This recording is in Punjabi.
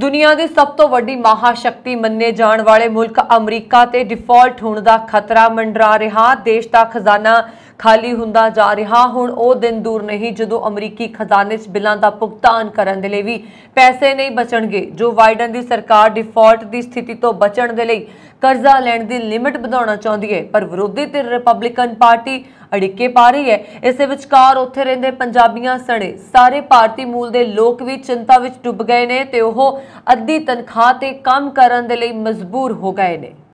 ਦੁਨੀਆ ਦੀ ਸਭ ਤੋਂ ਵੱਡੀ ਮਹਾਸ਼ਕਤੀ ਮੰਨੇ ਜਾਣ ਵਾਲੇ ਮੁਲਕ ਅਮਰੀਕਾ ਤੇ ਡਿਫਾਲਟ ਹੋਣ ਦਾ ਖਤਰਾ ਮੰਡਰਾ ਰਿਹਾ ਦੇਸ਼ ਦਾ ਖਜ਼ਾਨਾ ਖਾਲੀ ਹੁੰਦਾ ਜਾ ਰਿਹਾ ਹੁਣ ਉਹ ਦਿਨ ਦੂਰ ਨਹੀਂ ਜਦੋਂ ਅਮਰੀਕੀ ਖਜ਼ਾਨੇ 'ਚ ਬਿੱਲਾਂ ਦਾ ਭੁਗਤਾਨ ਕਰਨ ਦੇ ਲਈ ਵੀ ਪੈਸੇ ਨਹੀਂ ਬਚਣਗੇ ਜੋ ਵਾਈਡਨ ਦੀ ਸਰਕਾਰ ਡਿਫਾਲਟ ਦੀ ਸਥਿਤੀ ਤੋਂ ਬਚਣ ਦੇ ਲਈ ਕਰਜ਼ਾ ਲੈਣ ਦੀ ਲਿਮਟ ਵਧਾਉਣਾ ਚਾਹੁੰਦੀ ਹੈ ਪਰ ਵਿਰੋਧੀ ਤੇ ਰਿਪਬਲਿਕਨ ਪਾਰਟੀ ਅੜਿੱਕੇ ਪਾ ਰਹੀ ਹੈ ਇਸ ਦੇ ਵਿਚਕਾਰ ਉੱਥੇ ਰਹਿੰਦੇ ਪੰਜਾਬੀਆਂ ਸਣੇ ਸਾਰੇ ਭਾਰਤੀ ਮੂਲ ਦੇ ਲੋਕ ਵੀ ਚਿੰਤਾ ਵਿੱਚ ਡੁੱਬ ਗਏ ਨੇ ਤੇ ਉਹ ਅੱਧੀ ਤਨਖਾਹ ਤੇ ਕੰਮ ਕਰਨ ਦੇ ਲਈ ਮਜਬੂਰ ਹੋ ਗਏ ਨੇ